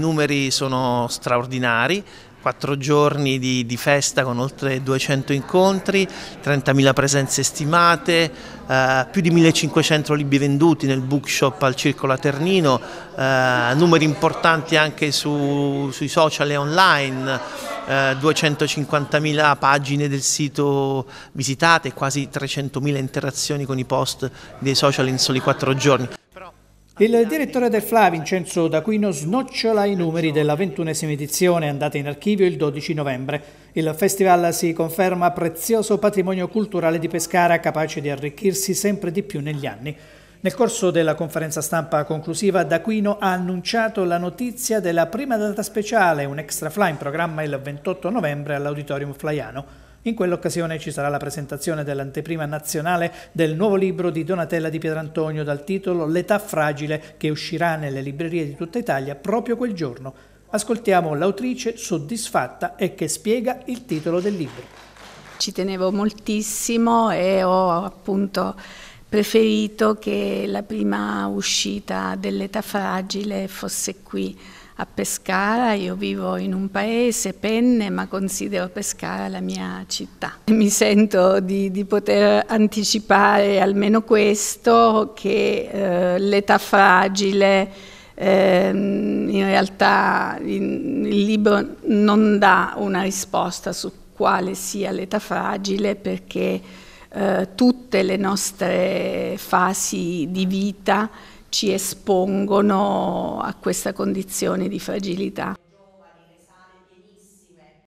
I numeri sono straordinari, quattro giorni di, di, festa con oltre 200 incontri, 30.000 presenze stimate, eh, più di 1.500 libri venduti nel bookshop al Circolo Aternino, eh, numeri importanti anche su, sui social e online, eh, 250.000 pagine del sito visitate, quasi 300.000 interazioni con i post dei social in soli quattro giorni. Il direttore del FLA, Vincenzo D'Aquino, snocciola i numeri della ventunesima edizione andata in archivio il 12 novembre. Il festival si conferma prezioso patrimonio culturale di Pescara, capace di arricchirsi sempre di più negli anni. Nel corso della conferenza stampa conclusiva, D'Aquino ha annunciato la notizia della prima data speciale, un extra fly in programma il 28 novembre all'Auditorium Flaiano. In quell'occasione ci sarà la presentazione dell'anteprima nazionale del nuovo libro di Donatella di Pietrantonio dal titolo L'età fragile che uscirà nelle librerie di tutta Italia proprio quel giorno. Ascoltiamo l'autrice soddisfatta e che spiega il titolo del libro. Ci tenevo moltissimo e ho appunto preferito che la prima uscita dell'età fragile fosse qui a Pescara, io vivo in un paese, Penne, ma considero Pescara la mia città. Mi sento di, di poter anticipare almeno questo, che eh, l'età fragile eh, in realtà in, il libro non dà una risposta su quale sia l'età fragile perché eh, tutte le nostre fasi di vita ci espongono a questa condizione di fragilità.